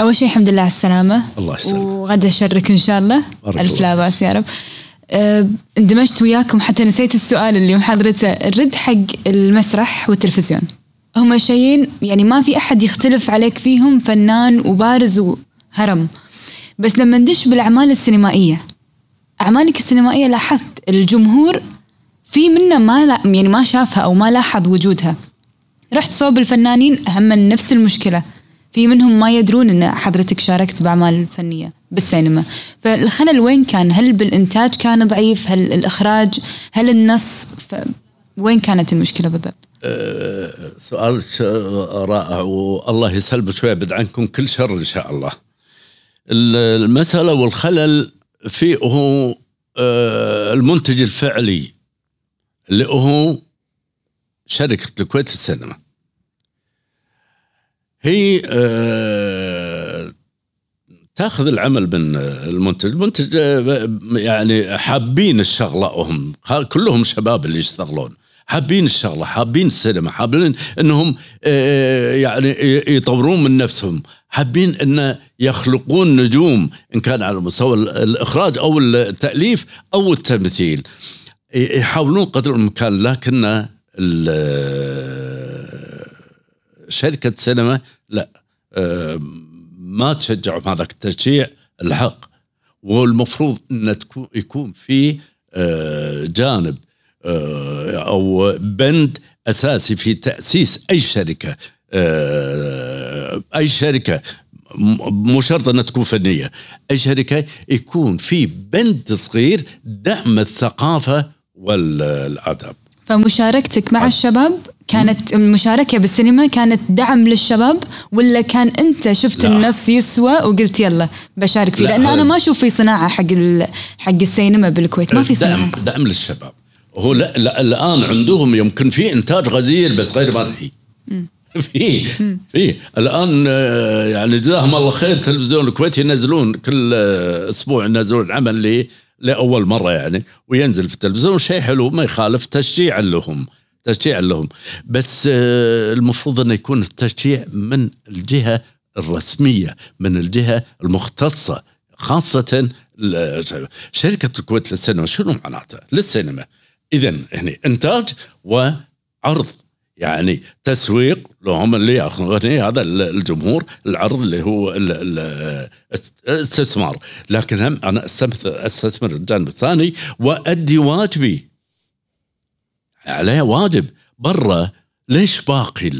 اول شيء الحمد لله على السلامه الله يسلمك وغدا شرك ان شاء الله الف لا باس يا رب اندمجت وياكم حتى نسيت السؤال اللي محضرته الرد حق المسرح والتلفزيون هما شيئين يعني ما في احد يختلف عليك فيهم فنان وبارز وهرم بس لما ندش بالاعمال السينمائيه اعمالك السينمائيه لاحظت الجمهور في منه ما لا يعني ما شافها او ما لاحظ وجودها رحت صوب الفنانين هم نفس المشكله في منهم ما يدرون ان حضرتك شاركت باعمال فنيه بالسينما فالخلل وين كان هل بالانتاج كان ضعيف هل الاخراج هل النص ف... وين كانت المشكله بالضبط أه، سؤال رائع والله يسلب شويه يبعد عنكم كل شر ان شاء الله المساله والخلل في هو أه، المنتج الفعلي اللي هو شركه الكويت السينما هي آه، تاخذ العمل من آه، المنتج المنتج آه، يعني حابين الشغله وهم كلهم شباب اللي يشتغلون حابين الشغله حابين السينما حابين انهم يعني يطورون من نفسهم حابين ان يخلقون نجوم ان كان على مستوى الاخراج او التاليف او التمثيل يحاولون قدر الامكان لكن شركه سينما لا آه، ما تشجعوا بهذاك التشجيع الحق والمفروض ان تكون يكون في آه، جانب آه، او بند اساسي في تاسيس اي شركه اي شركه مو شرط انها تكون فنيه اي شركه يكون في بند صغير دعم الثقافه والادب فمشاركتك مع الشباب كانت المشاركه بالسينما كانت دعم للشباب ولا كان انت شفت لا. النص يسوى وقلت يلا بشارك فيه لا لان انا ما اشوف في صناعه حق حق السينما بالكويت ما في صناعه دعم دعم للشباب هو لا, لا الان عندهم يمكن في انتاج غزير بس غير مرئي في في الان آه، يعني جزاهم الله خير تلفزيون الكويت ينزلون كل آه، اسبوع ينزلون عمل لاول مره يعني وينزل في التلفزيون شيء حلو ما يخالف تشجيعا لهم تشجيع لهم بس آه، المفروض أن يكون التشجيع من الجهة الرسمية من الجهة المختصة خاصة آه، شركة الكويت للسينما شنو معناتها للسينما إذا هني إنتاج وعرض يعني تسويق هم اللي ياخذون هذا الجمهور العرض اللي هو الاستثمار آه، لكن هم انا استثمر الجانب الثاني وادي واجبي عليه واجب برا ليش باقي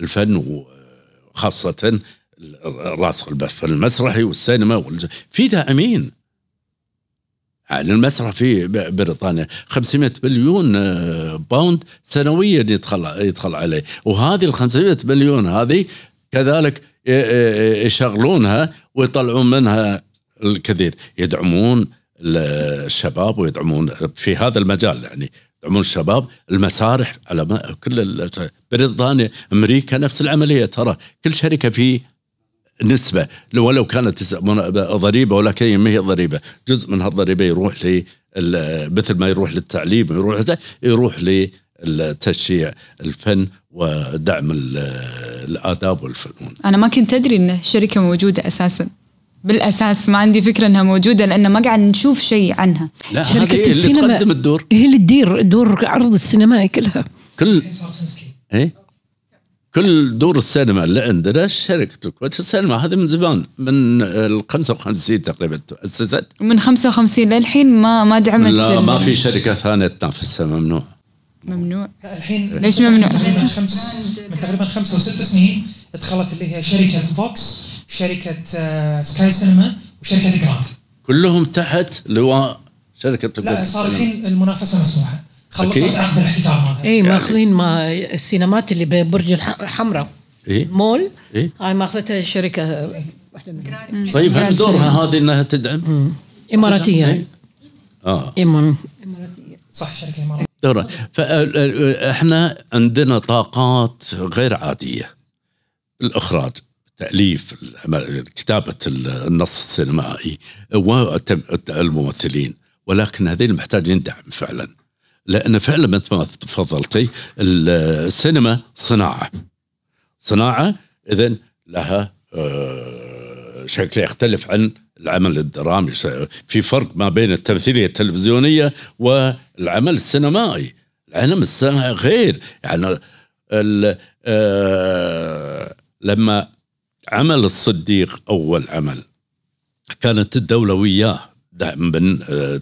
الفن وخاصة راسخ البث المسرحي والسينما والج... في داعمين يعني المسرح في بريطانيا 500 مليون باوند آه، سنويا يدخل يدخل عليه وهذه ال 500 مليون هذه كذلك آه، آه، يشغلونها ويطلعون منها الكثير يدعمون الشباب ويدعمون في هذا المجال يعني عمر الشباب المسارح على ما كل بريطانيا امريكا نفس العمليه ترى كل شركه في نسبه ولو كانت ضريبه ولكن ما هي ضريبه جزء من هالضريبه يروح لي مثل ما يروح للتعليم يروح يروح لتشجيع الفن ودعم الاداب والفنون. انا ما كنت ادري ان الشركه موجوده اساسا. بالاساس ما عندي فكره انها موجوده لان ما قاعد نشوف شيء عنها لا شركه هي اللي تقدم الدور هي اللي تدير دور عرض السينمائي كلها كل إيه؟, ايه كل دور السينما اللي عندنا شركة الكويت السينما هذه من زمان من ال 55 تقريبا تأسست من 55 للحين ما ما دعمت لا ما في شركة ثانية تنافسها ممنوع ممنوع الحين ليش ممنوع؟ تقريبا خمس من تقريبا خمس او ست سنين دخلت اللي هي شركه فوكس شركه سكاي آه، سينما وشركه جراند كلهم تحت لواء شركه لا صار الحين المنافسه مسموحه خلصت عقد الاحتكار هذا اي ماخذين ما السينمات اللي ببرج الحمراء إيه؟ مول إيه؟ هاي ماخذتها شركه واحده منهم طيب هل دورها هذه انها تدعم مم. اماراتيه إيه. اه إماراتية. صح شركه اماراتيه دوره فاحنا عندنا طاقات غير عاديه الاخراج تاليف كتابه النص السينمائي والممثلين ولكن هذين محتاجين دعم فعلا لان فعلا مثل ما تفضلتي السينما صناعه صناعه اذا لها آه، شكل يختلف عن العمل الدرامي في فرق ما بين التمثيليه التلفزيونيه والعمل السينمائي العلم السينمائي غير يعني آه، لما عمل الصديق أول عمل كانت الدولة وياه دعم من آه،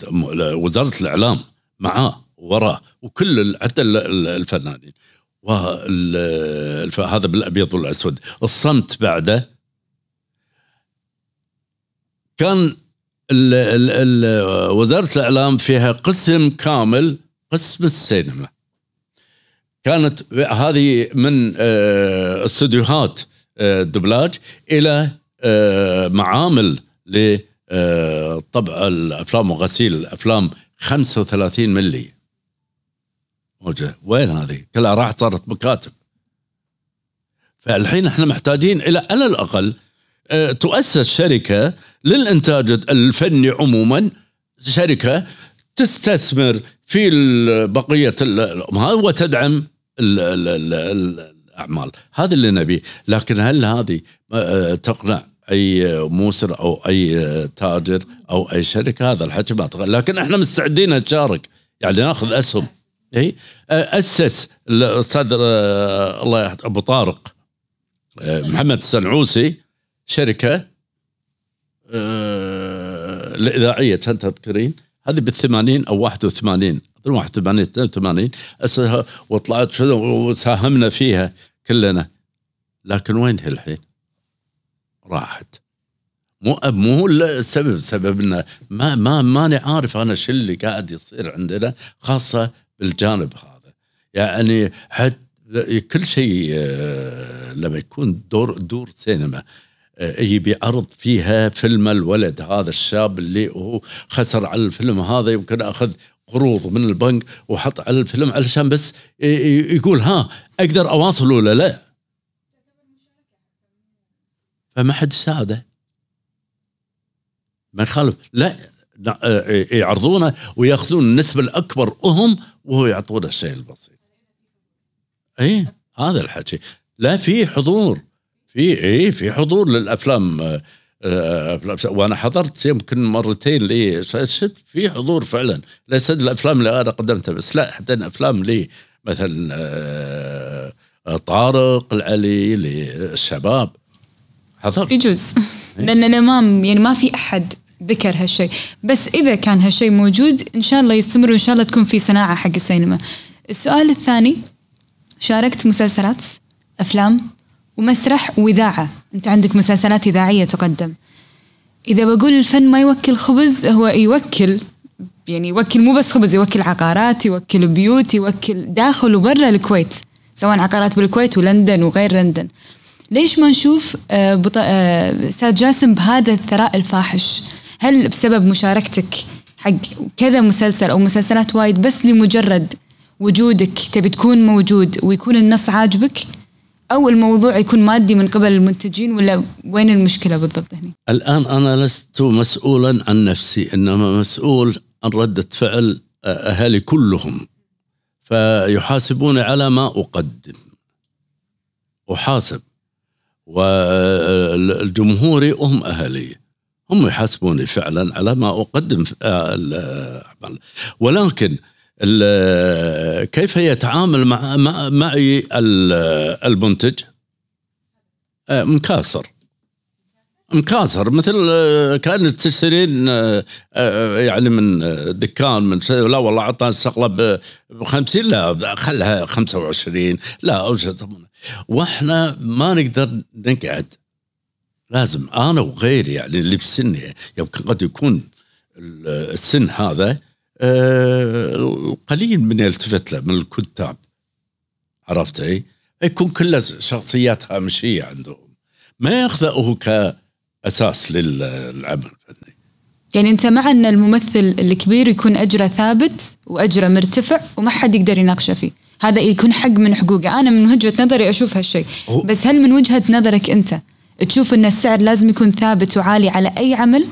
وزارة الإعلام معاه وراه وكل حتى الفنانين هذا بالأبيض والأسود الصمت بعده كان الـ الـ الـ وزارة الإعلام فيها قسم كامل قسم السينما كانت هذه من استوديوهات آه، الدبلاج الى آه، معامل لطبع آه، الافلام وغسيل الافلام 35 ملي موجه وين هذه؟ كلها راحت صارت مكاتب فالحين احنا محتاجين الى على الاقل آه، تؤسس شركه للانتاج الفني عموما شركه تستثمر في بقيه وتدعم الاعمال هذا اللي نبيه لكن هل هذه آه، تقنع اي موسر او اي آه، تاجر او اي شركه هذا الحكي ما لكن احنا مستعدين نشارك يعني ناخذ اسهم اي آه، اسس الاستاذ الله يحفظه ابو طارق محمد السنعوسي شركه الاذاعيه كانت تذكرين هذه بال 80 او 81 81 82 وطلعت وساهمنا فيها كلنا لكن وين هي الحين؟ راحت مو مو السبب سبب انه ما ما ماني عارف انا شو اللي قاعد يصير عندنا خاصه بالجانب هذا يعني حتى كل شيء آه، لما يكون دور دور سينما آه، يبي عرض فيها فيلم الولد هذا الشاب اللي هو خسر على الفيلم هذا يمكن اخذ قروض من البنك وحط على الفيلم علشان بس يقول ها اقدر اواصل ولا لا فما حد ساعده ما يخالف لا يعرضونه وياخذون النسبه الاكبر هم وهو يعطونه الشيء البسيط اي هذا الحكي لا في حضور في اي في حضور للافلام وانا حضرت يمكن مرتين لي في حضور فعلا ليس الافلام اللي انا قدمتها بس لا حتى افلام لي مثلا آه، آه، طارق العلي للشباب حضرت يجوز إيه؟ لان انا ما يعني ما في احد ذكر هالشيء بس اذا كان هالشيء موجود ان شاء الله يستمر وان شاء الله تكون في صناعه حق السينما السؤال الثاني شاركت مسلسلات افلام ومسرح وإذاعة أنت عندك مسلسلات إذاعية تقدم إذا بقول الفن ما يوكل خبز هو يوكل يعني يوكل مو بس خبز يوكل عقارات يوكل بيوت يوكل داخل وبرا الكويت سواء عقارات بالكويت ولندن وغير لندن ليش ما نشوف آه، آه، أستاذ جاسم بهذا الثراء الفاحش هل بسبب مشاركتك حق كذا مسلسل أو مسلسلات وايد بس لمجرد وجودك تبي تكون موجود ويكون النص عاجبك او الموضوع يكون مادي من قبل المنتجين ولا وين المشكله بالضبط هنا؟ الان انا لست مسؤولا عن نفسي انما مسؤول عن رده فعل آه، اهالي كلهم فيحاسبون على ما اقدم احاسب والجمهوري هم اهالي هم يحاسبوني فعلا على ما اقدم آه، آه، ولكن كيف يتعامل مع معي المنتج آه، مكاسر مكاسر مثل آه، كان تشترين آه، يعني من دكان من شيء لا والله اعطاني الشغله ب 50 لا خلها 25 لا اوجد واحنا ما نقدر نقعد لازم انا وغيري يعني اللي بسني يمكن قد يكون السن هذا وقليل آه، من يلتفت له من الكتاب عرفت اي يكون كل شخصيات هامشيه عندهم ما ياخذه كاساس للعمل الفني يعني انت مع ان الممثل الكبير يكون اجره ثابت واجره مرتفع وما حد يقدر يناقشه فيه هذا يكون حق من حقوقه انا من وجهه نظري اشوف هالشيء بس هل من وجهه نظرك انت تشوف ان السعر لازم يكون ثابت وعالي على اي عمل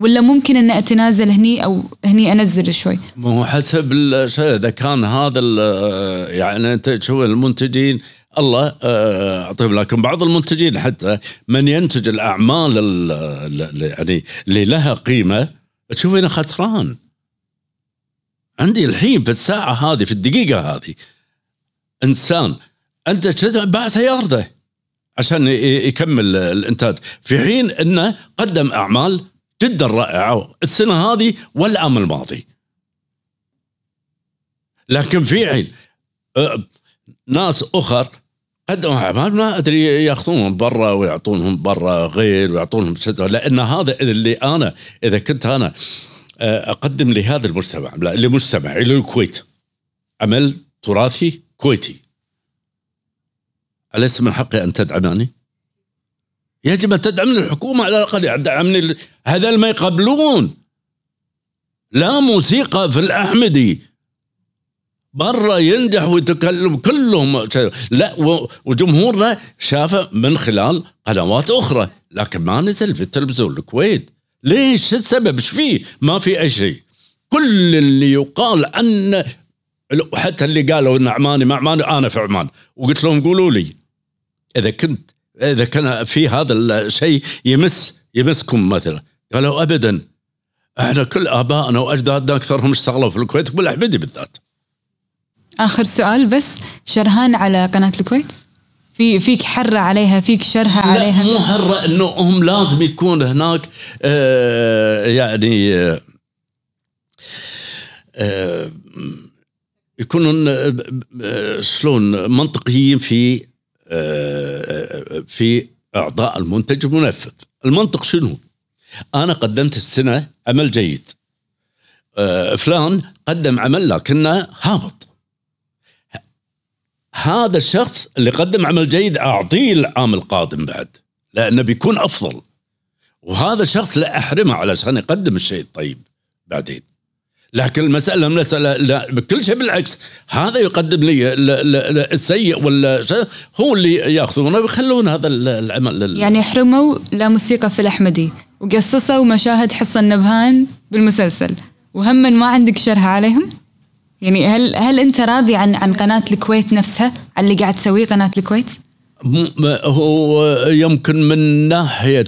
ولا ممكن ان اتنازل هني او هني انزل شوي مو حسب اذا كان هذا آه، يعني انت تشوف المنتجين الله آه، اعطيهم لكن بعض المنتجين حتى من ينتج الاعمال اللي يعني اللي لها قيمه تشوف انه خسران عندي الحين في الساعه هذه في الدقيقه هذه انسان انت باع سيارته عشان يكمل الانتاج في حين انه قدم اعمال جدا رائعه السنه هذه والعام الماضي لكن في عين ناس اخر قدموا اعمال ما ادري ياخذونهم برا ويعطونهم برا غير ويعطونهم سدر لان هذا اللي انا اذا كنت انا اقدم لهذا المجتمع لمجتمعي للكويت عمل تراثي كويتي أليس من حقي أن تدعمني؟ يجب أن تدعمني الحكومة على الأقل دعمني هذا ما يقبلون لا موسيقى في الأحمدي برا ينجح ويتكلم كلهم لا وجمهورنا شافه من خلال قنوات اخرى لكن ما نزل في التلفزيون الكويت ليش السبب ايش فيه ما في اي شيء كل اللي يقال ان حتى اللي قالوا ان عماني ما عماني انا في عمان وقلت لهم قولوا لي اذا كنت اذا كان في هذا الشيء يمس يمسكم مثلا قالوا ابدا احنا كل ابائنا واجدادنا اكثرهم اشتغلوا في الكويت وبالعبدي بالذات اخر سؤال بس شرهان على قناه الكويت في فيك حره عليها فيك شرها عليها لا مو حره انه هم لازم يكون هناك آه يعني آه آه يكونون آه، آه، شلون منطقيين في في اعطاء المنتج المنفذ المنطق شنو انا قدمت السنه عمل جيد آه، فلان قدم عمل لكنه هابط هذا الشخص اللي قدم عمل جيد اعطيه العام القادم بعد لانه بيكون افضل وهذا الشخص لا احرمه علشان يقدم الشيء الطيب بعدين لكن المسألة مسألة لا بكل شيء بالعكس هذا يقدم لي السيء ولا هو اللي ياخذونه ويخلون هذا العمل يعني حرموا لا موسيقى في الأحمدي وقصصوا مشاهد حصن نبهان بالمسلسل وهم ما عندك شرها عليهم يعني هل هل انت راضي عن عن قناه الكويت نفسها عن اللي قاعد تسويه قناه الكويت هو يمكن من ناحيه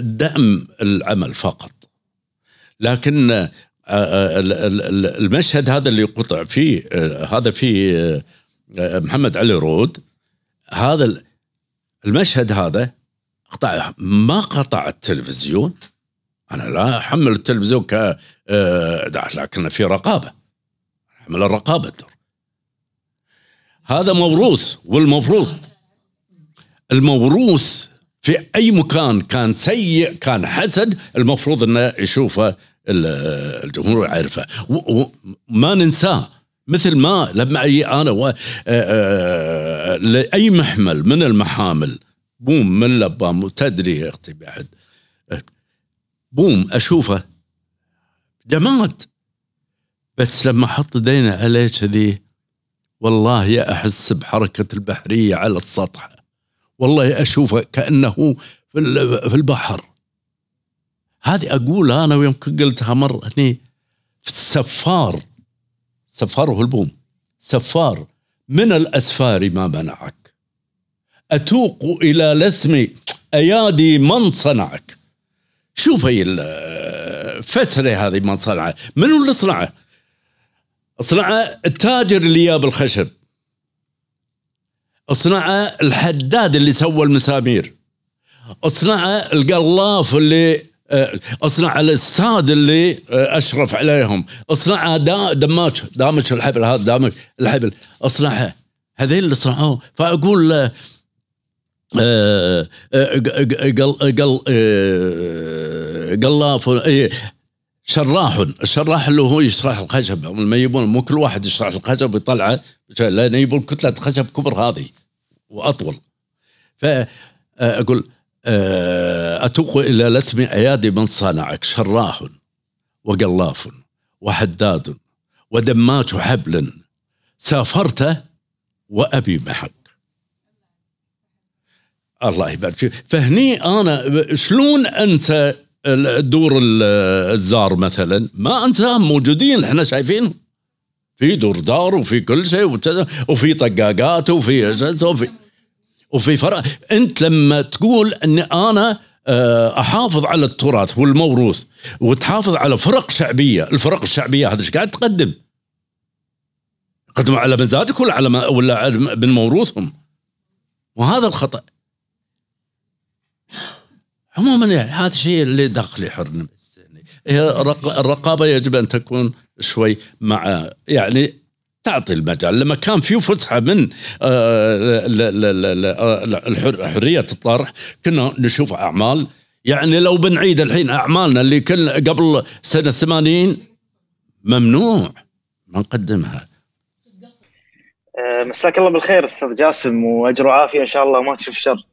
دعم العمل فقط لكن آه، آه، المشهد هذا اللي قطع فيه آه، هذا في محمد علي رود هذا المشهد هذا قطع ما قطع التلفزيون انا لا احمل التلفزيون ك لكن في رقابه احمل الرقابه هذا موروث والمفروض الموروث في اي مكان كان سيء كان حسد المفروض انه يشوفه الجمهور يعرفه وما ننساه مثل ما لما اجي انا و... آه، آه، لاي محمل من المحامل بوم من لبام تدري يا اختي بعد بوم اشوفه جماد بس لما احط دينه عليه كذي والله يا احس بحركه البحريه على السطح والله اشوفه كانه في البحر هذه اقولها انا ويمكن قلتها مره هني في سفار سفار البوم سفار من الاسفار ما منعك اتوق الى لثم ايادي من صنعك شوف هي الفتره هذه من صنعه منو اللي صنعه صنعه التاجر اللي ياب الخشب اصنعه الحداد اللي سوى المسامير اصنعه القلاف اللي آه، اصنع الاستاد اللي آه، اشرف عليهم اصنع دامك دامج الحبل هذا دامج الحبل اصنعه هذين اللي صنعوه فاقول له آه، قل قل قلاف إيه، شراح الشراح اللي هو يشرح الخشب لما يبون مو كل واحد يشرح الخشب ويطلعه لان يبون كتله خشب كبر هذه واطول فاقول آه، آه، اتوق الى لثم ايادي من صنعك شراح وقلاف وحداد ودماج حبل سافرت وابي معك الله يبارك فيك فهني انا شلون انت دور الزار مثلا ما انساهم موجودين احنا شايفين في دور زار وفي كل شيء وفي طقاقات وفي وفي وفي فرق انت لما تقول ان انا آه، احافظ على التراث والموروث وتحافظ على فرق شعبيه الفرق الشعبيه هذا ايش قاعد تقدم تقدم على مزاجك ولا على ولا من موروثهم وهذا الخطأ عموما يعني هذا الشيء اللي دق لي بس يعني الرقابه يجب ان تكون شوي مع يعني تعطي المجال لما كان في فسحه من آه، حريه الطرح كنا نشوف اعمال يعني لو بنعيد الحين اعمالنا اللي كل قبل سنه 80 ممنوع ما نقدمها آه، مساك الله بالخير استاذ جاسم واجر وعافيه ان شاء الله وما تشوف شر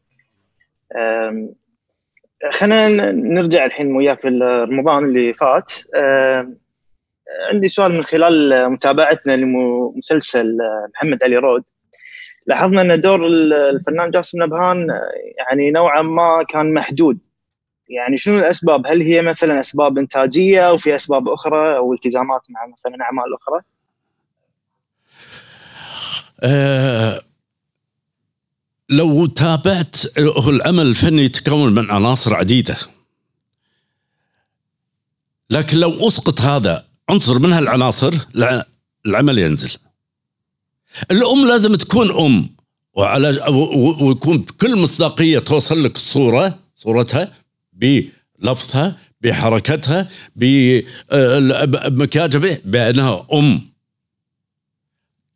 خلينا نرجع الحين وياك لرمضان اللي فات آه، عندي سؤال من خلال متابعتنا لمسلسل آه، محمد علي رود لاحظنا ان دور الفنان جاسم نبهان آه، يعني نوعا ما كان محدود يعني شنو الاسباب؟ هل هي مثلا اسباب انتاجيه او في اسباب اخرى او التزامات مع مثلا اعمال اخرى؟ لو تابعت هو العمل الفني يتكون من عناصر عديده لكن لو اسقط هذا عنصر من هالعناصر العمل ينزل الام لازم تكون ام وعلى ويكون بكل مصداقيه توصل لك الصوره صورتها بلفظها بحركتها آه، بمكياجها بانها ام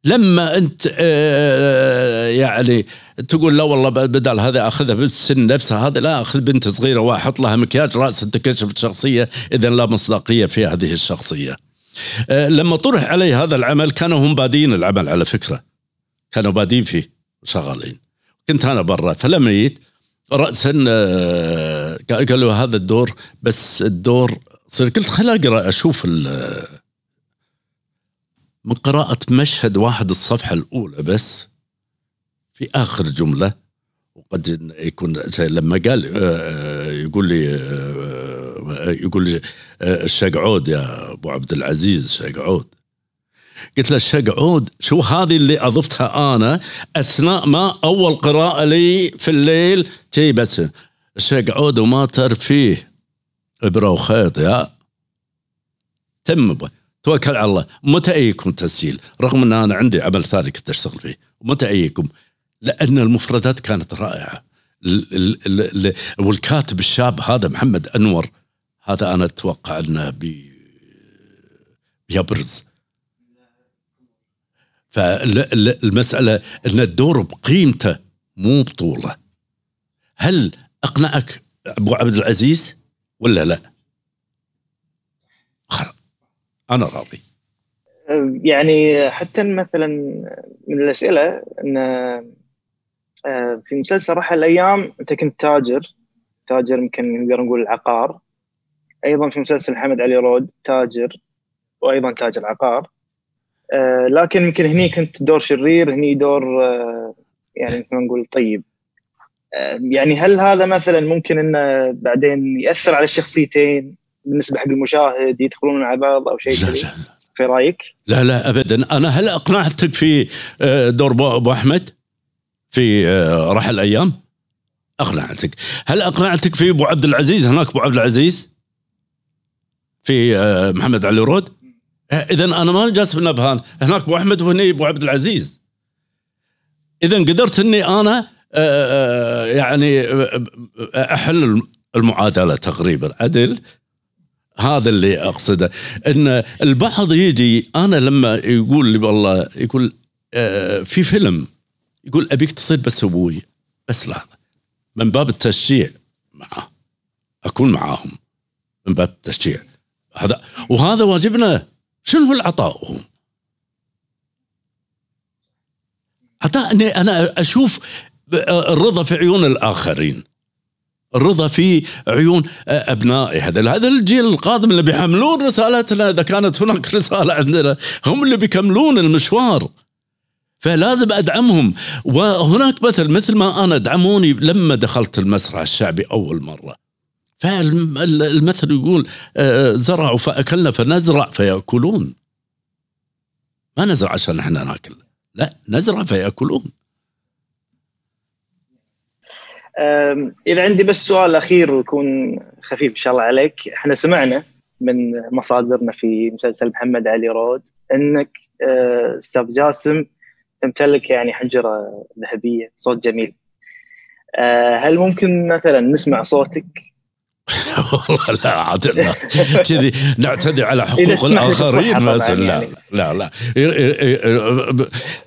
لما انت آه، يعني تقول لا والله بدل هذا اخذها بالسن نفسها هذا لا اخذ بنت صغيره واحط لها مكياج راس تكشف الشخصيه اذا لا مصداقيه في هذه الشخصيه. أه، لما طرح علي هذا العمل كانوا هم بادين العمل على فكره. كانوا بادين فيه وشغالين. كنت انا برا فلما جيت راسا أه، قالوا هذا الدور بس الدور صرت قلت خل اقرا اشوف من قراءة مشهد واحد الصفحة الأولى بس في اخر جمله وقد يكون لما قال آه، آه، يقول لي آه، يقول لي الشقعود يا ابو عبد العزيز الشقعود قلت له الشقعود شو هذه اللي اضفتها انا اثناء ما اول قراءه لي في الليل تي بس الشقعود وما ترفيه ابره وخيط يا تم توكل على الله متى ايكم تسجيل رغم ان انا عندي عمل ثاني كنت اشتغل فيه متى ايكم لأن المفردات كانت رائعة والكاتب الشاب هذا محمد أنور هذا أنا أتوقع أنه بي بيبرز فالمسألة أن الدور بقيمته مو بطولة هل أقنعك أبو عبد العزيز ولا لا أنا راضي يعني حتى مثلا من الأسئلة أن آه، في مسلسل رحل الايام انت كنت تاجر تاجر يمكن نقدر نقول العقار ايضا في مسلسل محمد علي رود تاجر وايضا تاجر عقار آه، لكن يمكن هني كنت دور شرير هني دور آه، يعني مثل ما نقول طيب يعني هل هذا مثلا ممكن انه بعدين ياثر على الشخصيتين بالنسبه حق المشاهد يدخلون مع بعض او شيء في رايك؟ لا لا ابدا انا هل اقنعتك في دور ابو احمد؟ في آه، رحل ايام اقنعتك هل اقنعتك في ابو عبد العزيز هناك ابو عبد العزيز في آه، محمد علي رود آه، اذا انا ما جالس بنبهان هناك ابو احمد وهني ابو عبد العزيز اذا قدرت اني انا يعني احل المعادله تقريبا عدل هذا اللي اقصده ان البعض يجي انا لما يقول لي والله يقول في فيلم يقول ابيك تصير بس ابوي بس لحظه من باب التشجيع معه اكون معاهم من باب التشجيع هذا وهذا واجبنا شنو هو العطاء عطاء اني انا اشوف الرضا في عيون الاخرين الرضا في عيون ابنائي هذا هذا الجيل القادم اللي بيحملون رسالتنا اذا كانت هناك رساله عندنا هم اللي بيكملون المشوار فلازم ادعمهم وهناك مثل مثل ما انا دعموني لما دخلت المسرح الشعبي اول مره فالمثل يقول آه، آه، زرعوا فاكلنا فنزرع فياكلون ما نزرع عشان احنا ناكل لا نزرع فياكلون اذا عندي بس سؤال اخير ويكون خفيف ان شاء الله عليك احنا سمعنا من مصادرنا في مسلسل محمد علي رود انك آه، استاذ جاسم تمتلك يعني حنجره ذهبيه صوت جميل آه، هل ممكن مثلا نسمع صوتك؟ والله لا عاد كذي نعتدي على حقوق الاخرين مثلا يعني. لا, لا لا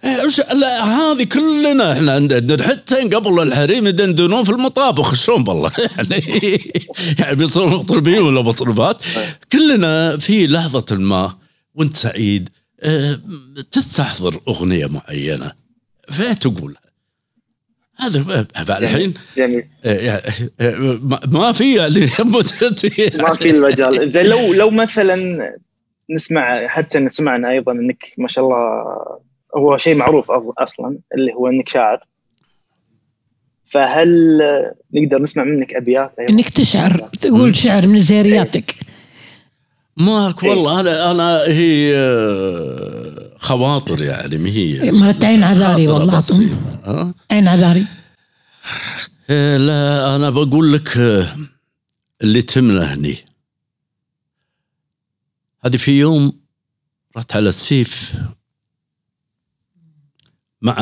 لا, لا هذه كلنا احنا ندندن حتى قبل الحريم يدندنون في المطابخ شلون بالله يعني يعني بيصيرون مطربين ولا مطربات طيب. كلنا في لحظه ما وانت سعيد أه، تستحضر اغنيه معينه فتقولها هذا الحين جميل أه، أه، ما في يعني ما في المجال زين لو لو مثلا نسمع حتى نسمعنا ايضا انك ما شاء الله هو شيء معروف اصلا اللي هو انك شاعر فهل نقدر نسمع منك ابيات أيضاً؟ انك تشعر تقول شعر من زيرياتك ماك والله انا انا هي خواطر يعني ما هي مرت عين عذاري والله عين عذاري لا انا بقول لك اللي تمنى هني هذه في يوم رحت على السيف مع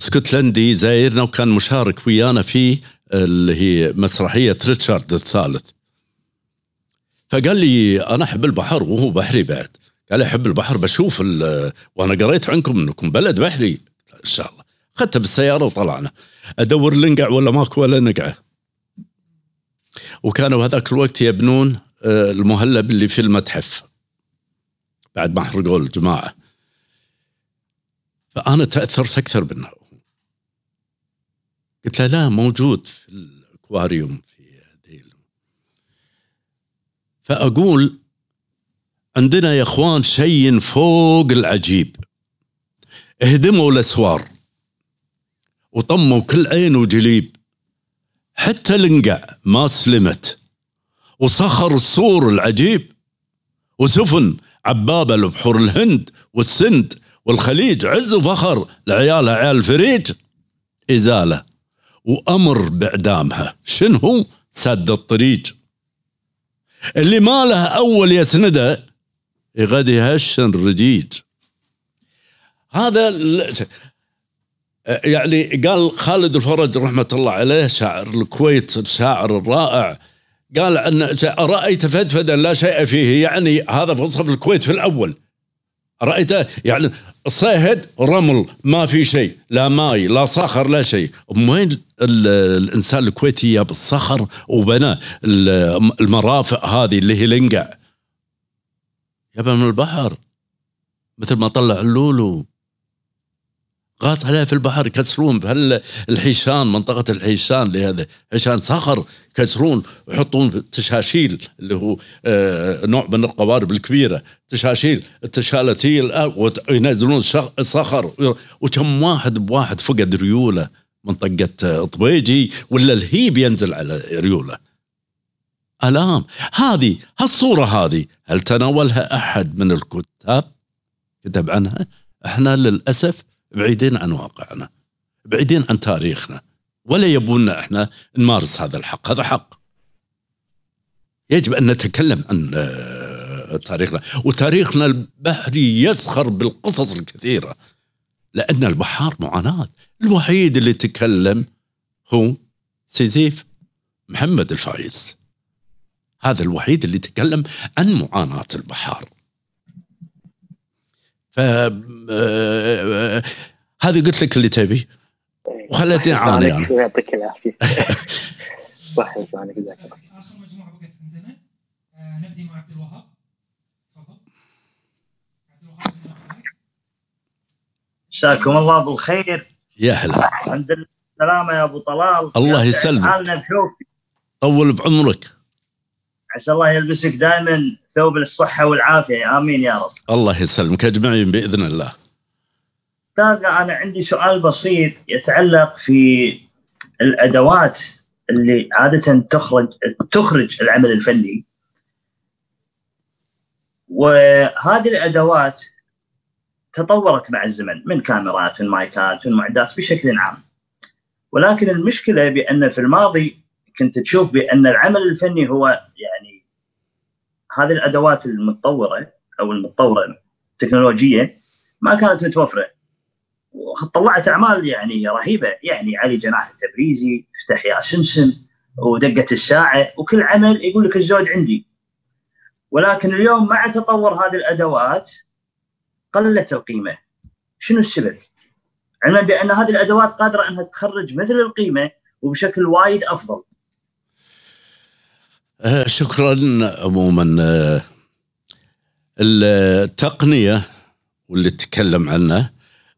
اسكتلندي زايرنا وكان مشارك ويانا في اللي هي مسرحية ريتشارد الثالث فقال لي أنا أحب البحر وهو بحري بعد قال لي أحب البحر بشوف وأنا قريت عنكم أنكم بلد بحري إن شاء الله أخذته بالسيارة وطلعنا أدور لنقع ولا ماكو ولا نقعة وكانوا هذاك الوقت يبنون آه، المهلب اللي في المتحف بعد ما حرقوا الجماعة فأنا تأثرت أكثر بالنار قلت له لا موجود في الاكواريوم في ديل فاقول عندنا يا اخوان شيء فوق العجيب اهدموا الاسوار وطموا كل عين وجليب حتى الانقع ما سلمت وصخر السور العجيب وسفن عبابه لبحور الهند والسند والخليج عز وفخر لعيالها عيال فريج ازاله وأمر بإعدامها شنو سد الطريق اللي ما له أول يسنده يغدي هشن رجيج هذا يعني قال خالد الفرج رحمة الله عليه شاعر الكويت الشاعر الرائع قال أن أرأيت فدفدا لا شيء فيه يعني هذا في الكويت في الأول رأيته يعني صهد رمل ما في شيء لا ماي لا صخر لا شيء وين الإنسان الكويتي جاب الصخر وبنى المرافق هذه اللي هي لنقع جابها من البحر مثل ما طلع اللولو غاص عليها في البحر كسرون الحيشان منطقة الحيشان لهذا حيشان صخر كسرون يحطون تشاشيل اللي هو آه، نوع من القوارب الكبيرة تشاشيل التشالتيل آه، وينزلون صخر وكم واحد بواحد فقد ريوله منطقة آه، طبيجي ولا الهيب ينزل على ريوله ألام هذه هالصورة هذه هل تناولها أحد من الكتاب كتب عنها احنا للأسف بعيدين عن واقعنا بعيدين عن تاريخنا ولا يبونا احنا نمارس هذا الحق هذا حق يجب ان نتكلم عن آه، تاريخنا وتاريخنا البحري يزخر بالقصص الكثيره لان البحار معاناه الوحيد اللي تكلم هو سيزيف محمد الفايز هذا الوحيد اللي تكلم عن معاناه البحار ف آه، هذه قلت لك اللي تبي وخليتني اعاني انا يعطيك العافيه صحيح لسانك اخر مجموعه بقت عندنا آه، نبدي مع عبد الوهاب تفضل مساكم الله بالخير يا هلا الحمد لله سلامه يا ابو طلال الله يسلمك طول بعمرك عسى الله يلبسك دائما ثوب الصحه والعافيه امين يا رب. الله يسلمك اجمعين باذن الله. استاذ انا عندي سؤال بسيط يتعلق في الادوات اللي عاده تخرج تخرج العمل الفني. وهذه الادوات تطورت مع الزمن من كاميرات من معدات بشكل عام. ولكن المشكله بان في الماضي كنت تشوف بان العمل الفني هو يعني هذه الادوات المتطوره او المتطوره تكنولوجيا ما كانت متوفره وطلعت اعمال يعني رهيبه يعني علي جناح التبريزي افتح يا سمسم ودقه الساعه وكل عمل يقول لك الزوج عندي ولكن اليوم مع تطور هذه الادوات قلت القيمه شنو السبب؟ علما بان هذه الادوات قادره انها تخرج مثل القيمه وبشكل وايد افضل آه، شكرا عموما آه، التقنيه واللي تكلم عنه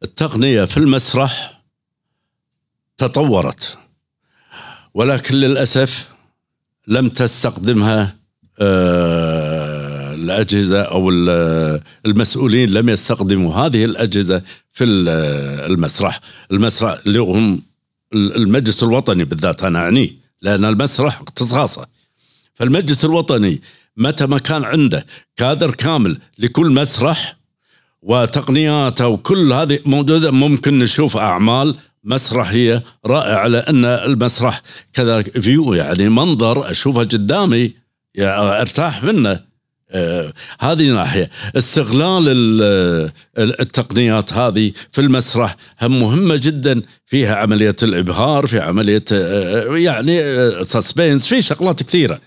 التقنيه في المسرح تطورت ولكن للاسف لم تستخدمها آه، الاجهزه او المسؤولين لم يستخدموا هذه الاجهزه في المسرح، المسرح اللي هم المجلس الوطني بالذات انا اعنيه لان المسرح اختصاصه. فالمجلس الوطني متى ما كان عنده كادر كامل لكل مسرح وتقنياته وكل هذه موجودة ممكن نشوف أعمال مسرحية رائعة لأن المسرح كذا فيو يعني منظر أشوفه قدامي يعني أرتاح منه آه هذه ناحية استغلال آه، التقنيات هذه في المسرح هم مهمة جدا فيها عملية الإبهار في عملية آه،, آه يعني آه في شغلات كثيرة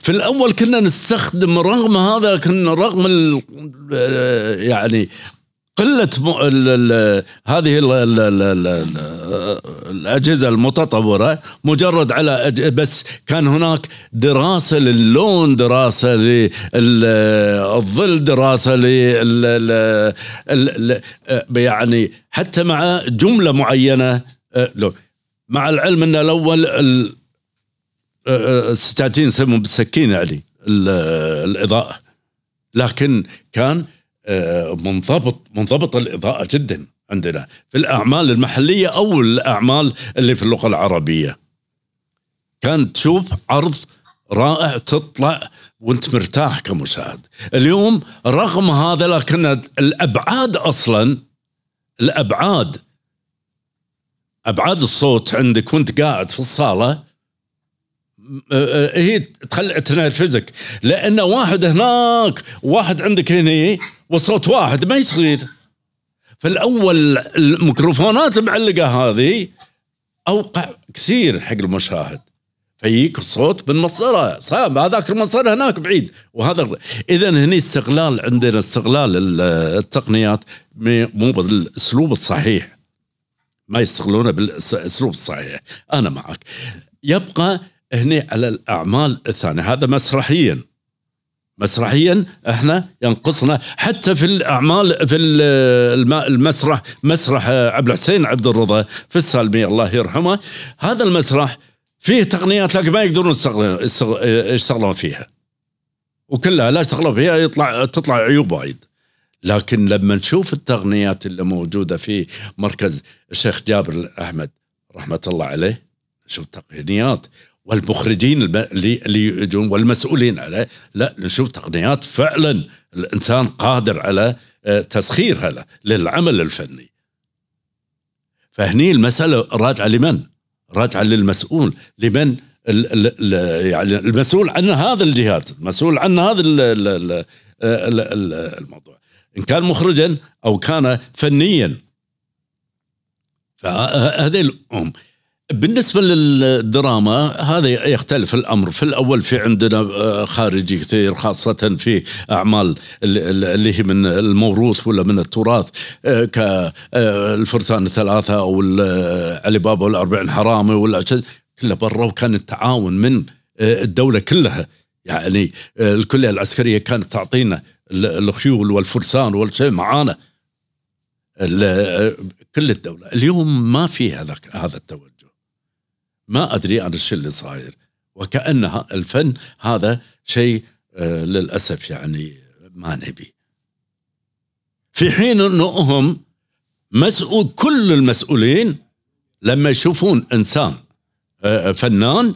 في الاول كنا نستخدم رغم هذا كنا رغم آه، يعني قله هذه الاجهزه المتطوره مجرد على بس كان هناك دراسه للون دراسه للظل دراسه لل آه، يعني حتى مع جمله معينه آه، مع العلم ان الاول ستاتين يسمون بالسكين علي يعني، الاضاءه لكن كان آه، منضبط منضبط الاضاءه جدا عندنا في الاعمال المحليه او الاعمال اللي في اللغه العربيه كان تشوف عرض رائع تطلع وانت مرتاح كمشاهد اليوم رغم هذا لكن الابعاد اصلا الابعاد ابعاد الصوت عندك وانت قاعد في الصاله أه، أه، هي تنرفزك لان واحد هناك واحد عندك هنا والصوت واحد ما يصير فالاول الميكروفونات المعلقه هذه اوقع كثير حق المشاهد فيك الصوت من مصدره صعب هذاك المصدر هناك بعيد وهذا اذا هنا استغلال عندنا استغلال التقنيات مو بالاسلوب الصحيح ما يستغلونه بالاسلوب الصحيح انا معك يبقى هنا على الاعمال الثانيه هذا مسرحيا مسرحيا احنا ينقصنا حتى في الاعمال في المسرح مسرح عبد الحسين عبد الرضا في السالمي الله يرحمه هذا المسرح فيه تقنيات لكن ما يقدرون يشتغلون فيها وكلها لا يشتغلون فيها يطلع تطلع عيوب وايد لكن لما نشوف التقنيات اللي موجوده في مركز الشيخ جابر احمد رحمه الله عليه نشوف تقنيات والمخرجين اللي يجون والمسؤولين عليه لا نشوف تقنيات فعلا الانسان قادر على آه، تسخيرها له للعمل الفني فهني المساله راجعه لمن؟ راجعه للمسؤول لمن يعني المسؤول عن هذا الجهاز المسؤول عن هذا الموضوع ان كان مخرجا او كان فنيا فهذه الام بالنسبة للدراما هذا يختلف الأمر في الأول في عندنا آه، خارجي كثير خاصة في أعمال اللي هي من الموروث ولا من التراث آه، كالفرسان آه، الثلاثة أو علي بابا والأربعين حرامي ولا كلها برا وكان التعاون من الدولة كلها يعني الكلية العسكرية كانت تعطينا الخيول والفرسان والشيء معانا كل الدولة اليوم ما في هذا هذا ما أدري عن الشيء اللي صاير وكأنها الفن هذا شيء آه، للأسف يعني ما نبي في حين أنهم مسؤول كل المسؤولين لما يشوفون إنسان آه، فنان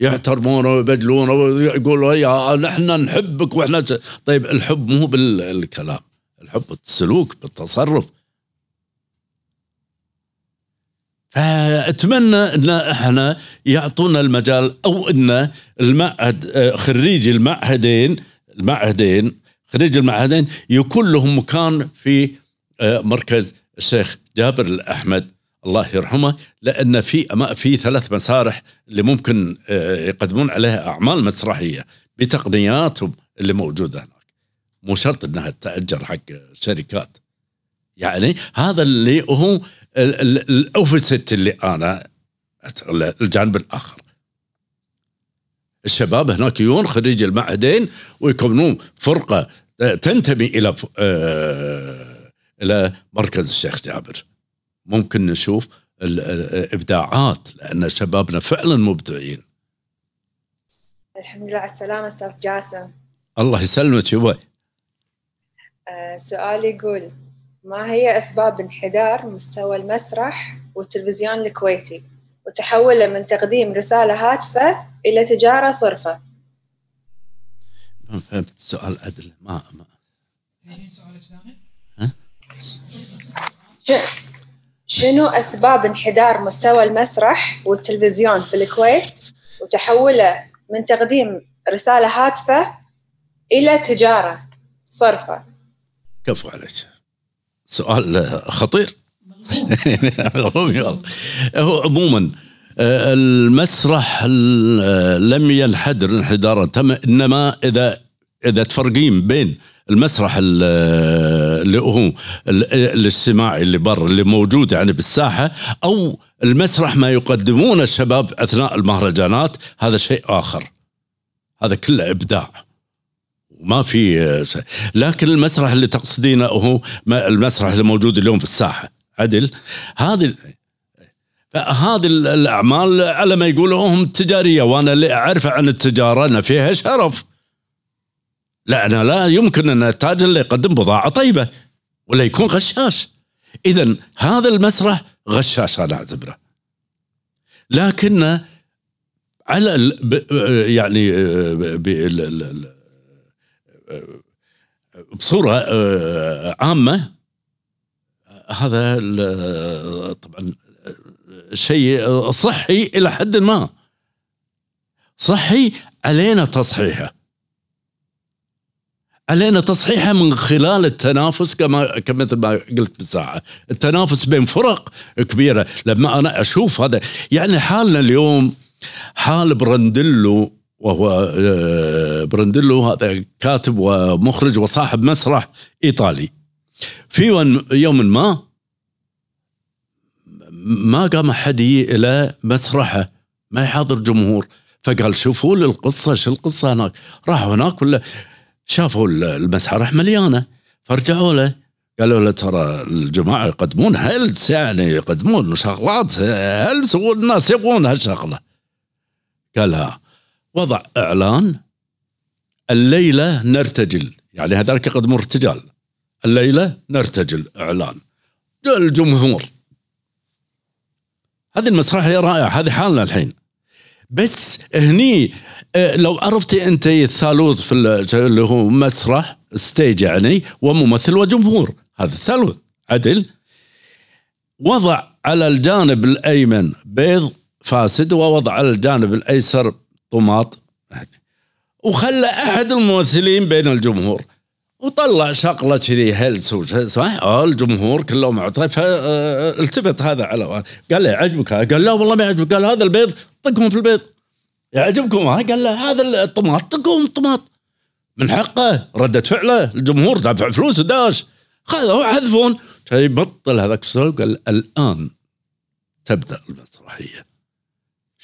يحترمونه ويبدلونه ويقولوا يا نحن نحبك واحنا طيب الحب مو بالكلام الحب بالسلوك بالتصرف آه، اتمنى ان احنا يعطونا المجال او ان المعهد آه، خريجي المعهدين المعهدين خريج المعهدين يكون لهم مكان في آه، مركز الشيخ جابر الاحمد الله يرحمه لان في في ثلاث مسارح اللي ممكن يقدمون عليها اعمال مسرحيه بتقنياتهم اللي موجوده هناك مو شرط انها تاجر حق شركات يعني هذا اللي هو الاوفست اللي انا الجانب الاخر الشباب هناك يجون خريج المعهدين ويكونون فرقه آه، تنتمي الى آه، الى مركز الشيخ جابر ممكن نشوف الابداعات لان شبابنا فعلا مبدعين الحمد لله على السلامه استاذ جاسم الله يسلمك يبا أه سؤالي يقول ما هي أسباب انحدار مستوى المسرح والتلفزيون الكويتي وتحوله من تقديم رسالة هاتفة إلى تجارة صرفة ما فهمت سؤال عدل ما ما يعني ها؟ شنو أسباب انحدار مستوى المسرح والتلفزيون في الكويت وتحوله من تقديم رسالة هاتفة إلى تجارة صرفة كفو عليك سؤال آه، خطير هو عموما آه، المسرح آه، لم ينحدر انحدارا تم انما اذا اذا تفرقين بين المسرح اللي هو الاجتماعي اللي بر اللي موجود يعني بالساحه او المسرح ما يقدمونه الشباب اثناء المهرجانات هذا شيء اخر هذا كله ابداع ما في لكن المسرح اللي تقصدينه هو المسرح اللي موجود اليوم في الساحه عدل هذه هذه الاعمال على ما يقولوا هم تجاريه وانا اللي اعرفه عن التجاره ان فيها شرف لا انا لا يمكن ان التاجر اللي يقدم بضاعه طيبه ولا يكون غشاش اذا هذا المسرح غشاش انا اعتبره لكن على يعني بصوره آه، عامه هذا طبعا شيء صحي الى حد ما صحي علينا تصحيحه علينا تصحيحه من خلال التنافس كما مثل ما قلت بساعة التنافس بين فرق كبيره، لما انا اشوف هذا يعني حالنا اليوم حال برندلو وهو آه، برندلو هذا كاتب ومخرج وصاحب مسرح ايطالي في يوم ما ما قام احد الى مسرحه ما يحاضر جمهور فقال شوفوا القصه شو القصه هناك راحوا هناك ولا شافوا المسرح مليانه فرجعوا له قالوا له ترى الجماعه يقدمون هلس يعني يقدمون شغلات هلس والناس يبغون هالشغله قالها وضع اعلان الليله نرتجل يعني هذاك يقدم ارتجال الليله نرتجل اعلان الجمهور هذه المسرحيه رائعه هذه حالنا الحين بس هني آه، لو عرفتي انت الثالوث في اللي هو مسرح ستيج يعني وممثل وجمهور هذا ثالوث عدل وضع على الجانب الايمن بيض فاسد ووضع على الجانب الايسر قماط وخلى احد الممثلين بين الجمهور وطلع شقله كذي هلس صح؟ آه، الجمهور كلهم معطي فالتفت هذا على قال له عجبك قال لا والله ما يعجبك قال هذا البيض طقهم في البيض يعجبكم ها آه، قال له هذا الطماط طقهم الطماط من حقه ردة فعله الجمهور دافع فلوس وداش خذوا حذفون يبطل هذاك السؤال قال الان تبدا المسرحيه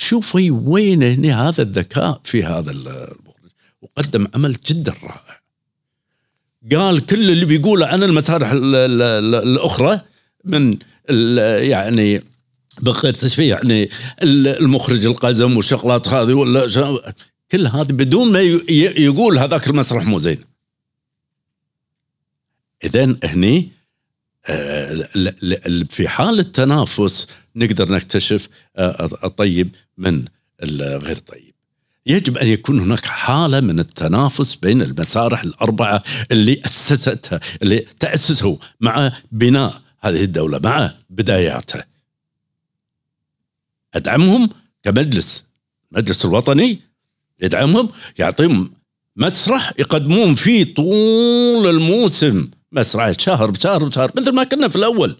شوفي وين هنا هذا الذكاء في هذا المخرج وقدم عمل جدا رائع قال كل اللي بيقوله عن المسارح الاخرى من يعني بغير تشبيه يعني المخرج القزم والشغلات هذه ولا كل هذه بدون ما يقول هذاك المسرح مو زين اذا هني آه، في حال التنافس نقدر نكتشف آه، الطيب من الغير طيب يجب أن يكون هناك حالة من التنافس بين المسارح الأربعة اللي أسستها اللي تأسسه مع بناء هذه الدولة مع بداياتها أدعمهم كمجلس المجلس الوطني يدعمهم يعطيهم مسرح يقدمون فيه طول الموسم مسرعه شهر بشهر بشهر مثل ما كنا في الاول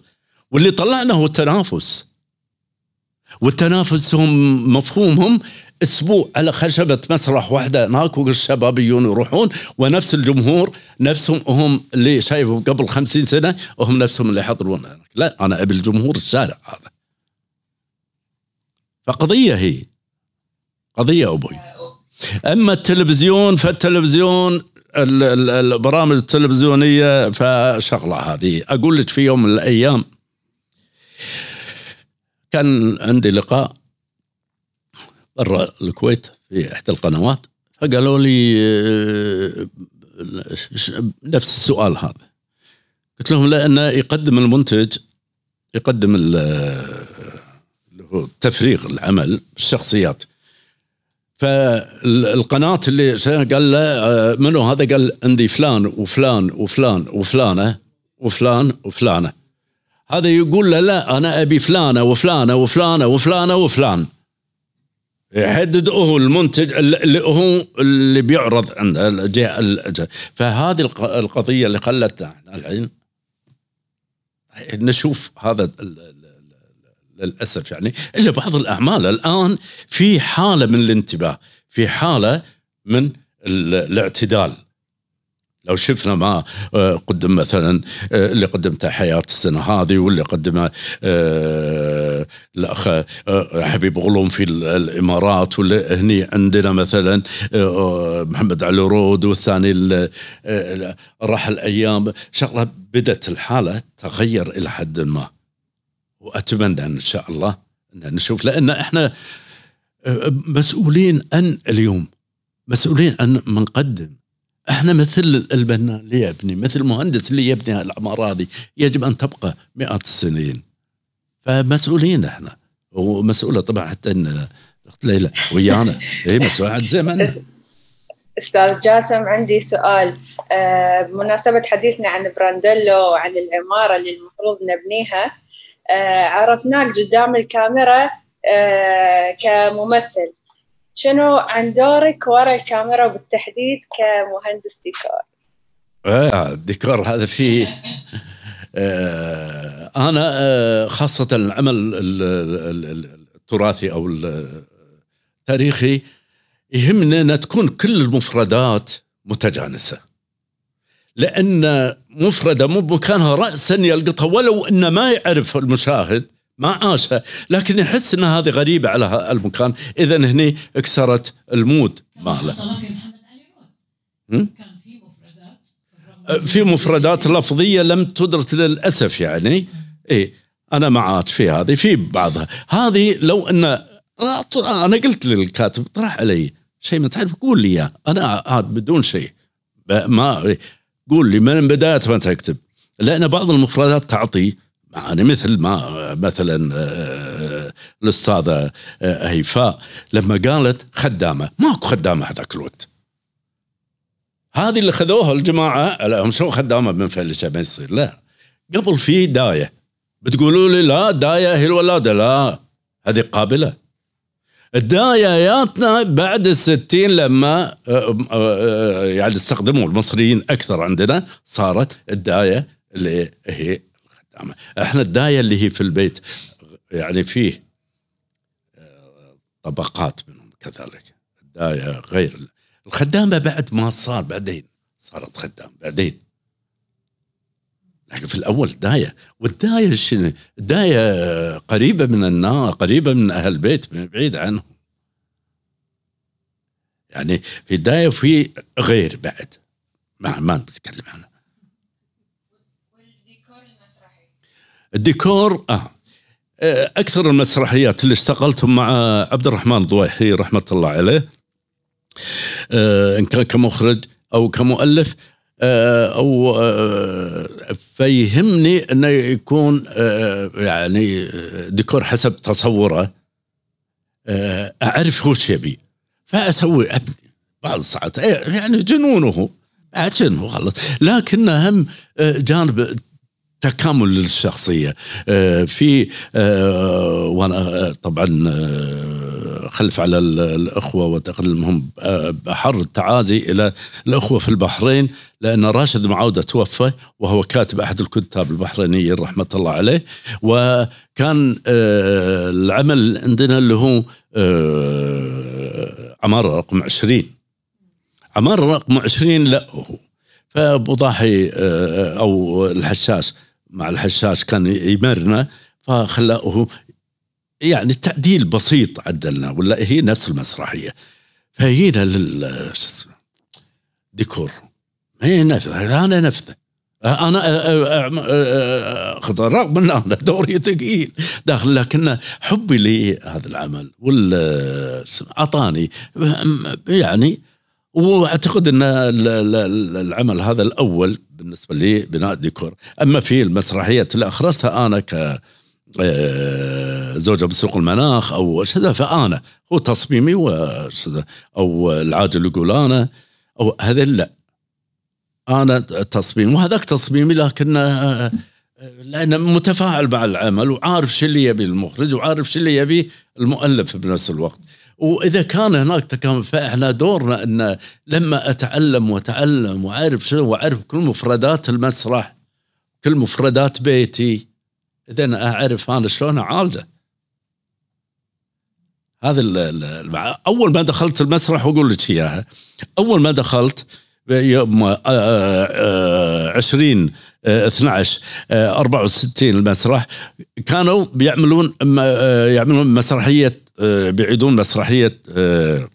واللي طلعنا هو التنافس والتنافس هم مفهومهم اسبوع على خشبه مسرح واحده هناك يجون يروحون ونفس الجمهور نفسهم هم اللي شايفهم قبل خمسين سنه وهم نفسهم اللي يحضرون لا انا ابي الجمهور الشارع هذا فقضيه هي قضيه ابوي اما التلفزيون فالتلفزيون البرامج التلفزيونيه فشغله هذه اقول لك في يوم من الايام كان عندي لقاء برا الكويت في احدى القنوات فقالوا لي آه، نفس السؤال هذا قلت لهم لان يقدم المنتج يقدم اللي هو تفريغ العمل الشخصيات فالقناة اللي قال له آه، منو هذا قال عندي فلان وفلان وفلان وفلانة وفلان وفلانة هذا يقول له لا أنا أبي فلانة وفلانة وفلانة وفلانة وفلان يحدد هو المنتج اللي هو اللي بيعرض عنده الجهة فهذه القضية اللي خلتنا الحين نشوف هذا للاسف يعني الا بعض الاعمال الان في حاله من الانتباه في حاله من الاعتدال لو شفنا ما آه، قدم مثلا آه، اللي قدمته حياة السنة هذه واللي قدمه آه، الأخ حبيب غلوم في الإمارات واللي هني عندنا مثلا محمد علي رود والثاني راح الأيام شغلة بدت الحالة تغير إلى حد ما واتمنى ان شاء الله ان نشوف لان احنا آه، مسؤولين ان اليوم مسؤولين ان نقدم احنا مثل البناء اللي يبني مثل المهندس اللي يبني العماره هذه يجب ان تبقى مئات السنين فمسؤولين احنا ومسؤوله طبعا حتى ان اخت ليلى ويانا اي مسؤوله زي ما استاذ جاسم عندي سؤال آه، بمناسبه حديثنا عن براندلو وعن العماره اللي المفروض نبنيها آه، عرفناك قدام الكاميرا آه، كممثل شنو عن دورك ورا الكاميرا بالتحديد كمهندس ديكور؟ آه الديكور هذا فيه آه انا آه خاصه العمل التراثي او التاريخي يهمنا ان تكون كل المفردات متجانسه لأن مفردة مو بمكانها رأسا يلقطها ولو أنه ما يعرف المشاهد ما عاشها لكن يحس أن هذه غريبة على المكان إذا هني كسرت المود ماله أه، في مفردات لفظية لم تدرك للأسف يعني إيه أنا عاد في هذه في بعضها هذه لو أن أنا قلت للكاتب طرح علي شيء ما تعرف قول لي اياه انا عاد بدون شيء ما قول لي من بدايه ما تكتب لان بعض المفردات تعطي معاني مثل ما مثلا آه، آه، الاستاذه آه، هيفاء لما قالت خدامه ماكو خدامه هذاك الوقت هذه اللي خذوها الجماعه هم شو خدامه من فلسه ما يصير لا قبل في دايه بتقولوا لي لا دايه هي الولاده لا هذه قابله داياتنا بعد الستين لما آه، آه، آه، يعني استخدموا المصريين اكثر عندنا صارت الدايه اللي هي الخدامه احنا الدايه اللي هي في البيت يعني فيه طبقات منهم كذلك الدايه غير الخدامه بعد ما صار بعدين صارت خدامة بعدين لكن في الاول دايه والدايه شنو؟ دايه قريبه من النار قريبه من اهل البيت بعيد عنهم يعني في دايه في غير بعد ما ما نتكلم عنه والديكور المسرحي الديكور آه. اه اكثر المسرحيات اللي اشتغلتهم مع عبد الرحمن ضويحي رحمه الله عليه آه، ان كان كمخرج او كمؤلف آه، او آه، فيهمني انه يكون آه، يعني ديكور حسب تصوره اعرف وش يبي فاسوي ابني بعض الساعات إيه، يعني جنونه بعد شنو غلط لكن اهم جانب تكامل للشخصيه في وانا طبعا خلف على الأخوة وتقدمهم بحر آه، التعازي إلى الأخوة في البحرين لأن راشد معاودة توفى وهو كاتب أحد الكتاب البحرينيين رحمة الله عليه وكان آه، العمل عندنا اللي هو آه، عمارة رقم 20 عمارة رقم 20 لا هو فأبو ضاحي أو الحشاش مع الحشاش كان يمرنا فخلاه يعني تعديل بسيط عدلنا ولا هي نفس المسرحيه فجينا لل شو اسمه ديكور ما هي نفذه انا نفذه انا رغم ان انا دوري ثقيل داخل لكن حبي لهذا العمل وال اعطاني يعني واعتقد ان العمل هذا الاول بالنسبه لي بناء ديكور اما في المسرحيات اللي اخرجتها انا ك آه، زوجة بسوق المناخ او شذا فانا هو تصميمي او العاجل يقول انا او هذا لا انا التصميم وهذاك تصميمي لكن آه، آه، لان متفاعل مع العمل وعارف شو اللي يبي المخرج وعارف شو اللي يبي المؤلف بنفس الوقت واذا كان هناك تكامل فاحنا دورنا ان لما اتعلم واتعلم واعرف شنو واعرف كل مفردات المسرح كل مفردات بيتي اذا اعرف انا شلون اعالجه هذا اول ما دخلت المسرح واقول لك اياها اول ما دخلت يوم 20 12 64 المسرح كانوا بيعملون آه، يعملون مسرحيه آه، بيعيدون مسرحيه آه،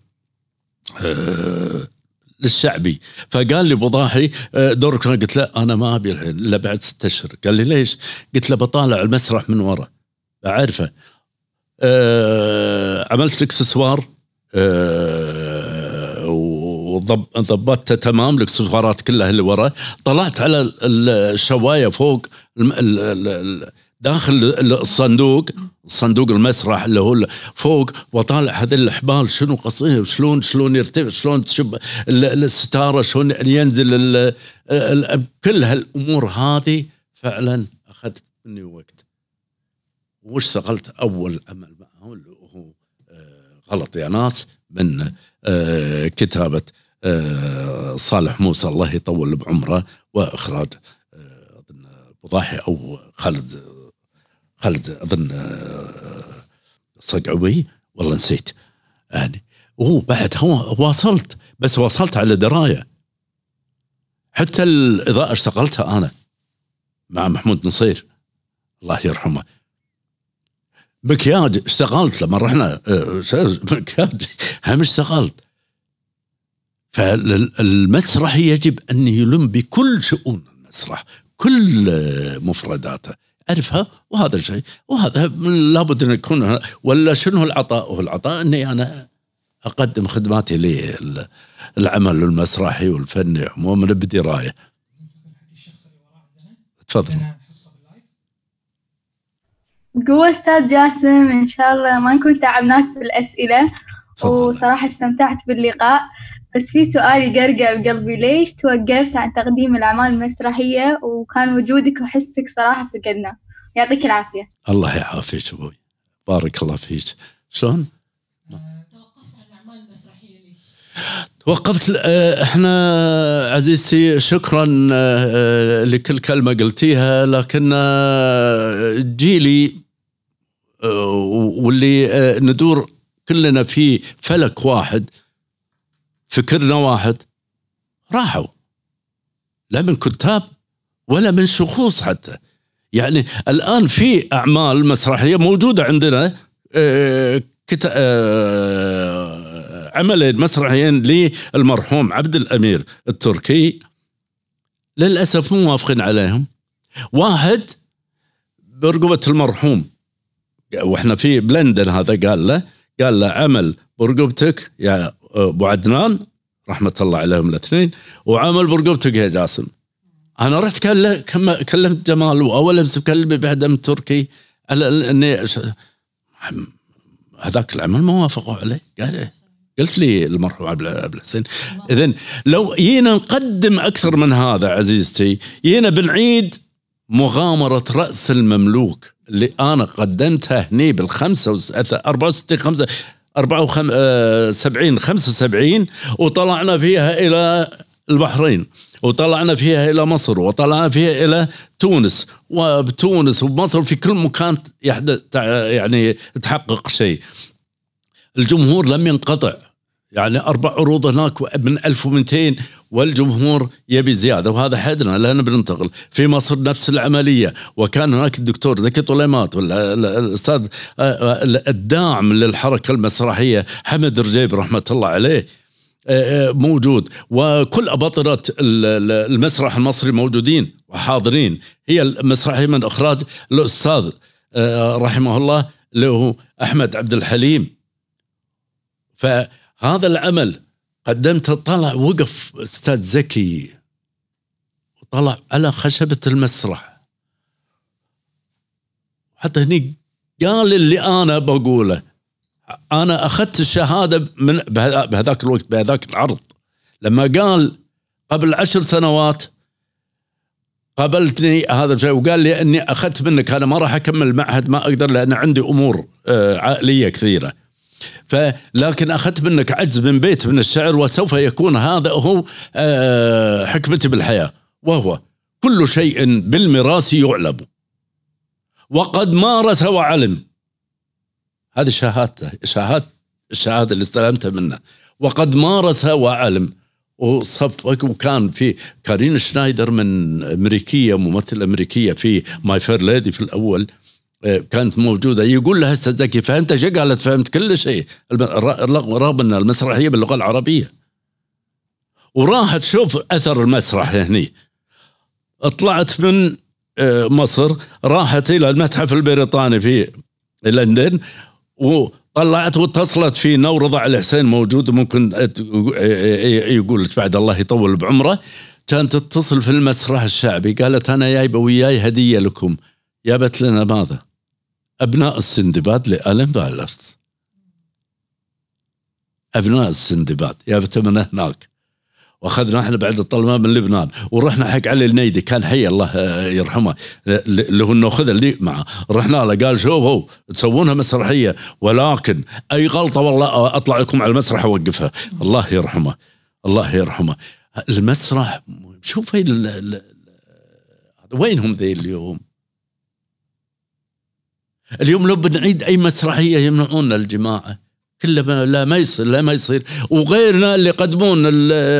للشعبي فقال لي ابو ضاحي آه، دورك قلت له انا ما ابي الحين الا بعد ستة اشهر قال لي ليش؟ قلت له بطالع المسرح من ورا اعرفه أه عملت الاكسسوار أه وضبطته تمام الاكسسوارات كلها اللي ورا طلعت على الشوايه فوق داخل الصندوق صندوق المسرح اللي هو فوق وطالع هذا الحبال شنو قصيه شلون شلون يرتفع شلون تشب الستاره شلون ينزل الـ الـ كل هالامور هذه فعلا اخذت مني وقت واشتغلت اول عمل معه اللي هو آه، غلط يا ناس من آه، كتابه آه، صالح موسى الله يطول بعمره واخراج ابو ضاحي او خالد خالد اظن آه، عبي والله نسيت يعني وهو بعد هو واصلت بس واصلت على درايه حتى الاضاءه اشتغلتها انا مع محمود نصير الله يرحمه مكياج اشتغلت لما رحنا آه، مكياج هم اشتغلت فالمسرح يجب ان يلم بكل شؤون المسرح كل مفرداته أعرفها وهذا الشيء وهذا لابد أن يكون ولا شنو العطاء هو العطاء أني أنا أقدم خدماتي للعمل المسرحي والفني عموما بدراية تفضل قوة أستاذ جاسم إن شاء الله ما نكون تعبناك بالأسئلة وصراحة استمتعت باللقاء بس في سؤال يقرقع بقلبي ليش توقفت عن تقديم الأعمال المسرحية وكان وجودك وحسك صراحة فقدنا يعطيك العافية الله يعافيك أبوي بارك الله فيك شلون؟ توقفت آه، احنا عزيزتي شكرا آه، آه، لكل كلمه قلتيها لكن جيلي واللي ندور كلنا في فلك واحد فكرنا واحد راحوا لا من كتاب ولا من شخوص حتى يعني الان في اعمال مسرحيه موجوده عندنا آه، كتا... آه، عملين مسرحيين للمرحوم عبد الامير التركي للاسف مو موافقين عليهم واحد برقبه المرحوم واحنا في بلندن هذا قال له قال له عمل برقبتك يا ابو عدنان رحمه الله عليهم الاثنين وعمل برقبته يا جاسم انا رحت كلمت جمال واول امس بكلمه بهدم تركي على اني هذاك العمل ما وافقوا عليه قال قلت لي المرحوم عبد الحسين اذا لو جينا نقدم اكثر من هذا عزيزتي جينا بنعيد مغامره راس المملوك اللي انا قدمتها هني بال 65 64 5 74 75 آه، وطلعنا فيها الى البحرين وطلعنا فيها الى مصر وطلعنا فيها الى تونس وبتونس وبمصر في كل مكان يحدث يعني تحقق شيء الجمهور لم ينقطع يعني اربع عروض هناك من 1200 والجمهور يبي زياده وهذا حدنا لان بننتقل في مصر نفس العمليه وكان هناك الدكتور زكي طليمات والاستاذ آه، الداعم للحركه المسرحيه حمد رجيب رحمه الله عليه آه، آه، موجود وكل أباطرة المسرح المصري موجودين وحاضرين هي المسرحية من إخراج الأستاذ رحمه الله له أحمد عبد الحليم ف هذا العمل قدمته طلع وقف استاذ زكي وطلع على خشبه المسرح حتى هني قال اللي انا بقوله انا اخذت الشهاده من بهذاك الوقت بهذاك العرض لما قال قبل عشر سنوات قابلتني هذا الشيء وقال لي اني اخذت منك انا ما راح اكمل معهد ما اقدر لان عندي امور آه، عائليه كثيره فلكن اخذت منك عجز من بيت من الشعر وسوف يكون هذا هو آه، حكمتي بالحياه وهو كل شيء بالمراس يعلم وقد مارس وعلم هذه شهادته شهاد الشهاده اللي استلمتها منه وقد مارس وعلم وصفك وكان في كارين شنايدر من امريكيه ممثله امريكيه في ماي فير ليدي في الاول كانت موجوده يقول لها استاذ زكي فهمت شيء قالت فهمت كل شيء رغم ان المسرحيه باللغه العربيه وراحت شوف اثر المسرح هني طلعت من آه، مصر راحت الى المتحف البريطاني في لندن وطلعت واتصلت في نور رضا الحسين موجود ممكن آه، آه، يقول بعد الله يطول بعمره كانت تتصل في المسرح الشعبي قالت انا جايبه وياي هديه لكم جابت لنا ماذا؟ أبناء السندباد لألين بايلرت أبناء السندباد يا من هناك واخذنا احنا بعد الطلمه من لبنان ورحنا حق علي النيدي كان حي الله يرحمه اللي هو ناخذ اللي معه رحنا له قال شوفوا تسوونها مسرحيه ولكن اي غلطه والله اطلع لكم على المسرح اوقفها الله يرحمه الله يرحمه المسرح شوف وينهم ذي اليوم اليوم لو بنعيد اي مسرحيه يمنعونا الجماعه كله ما لا ما يصير لا ما يصير وغيرنا اللي يقدمون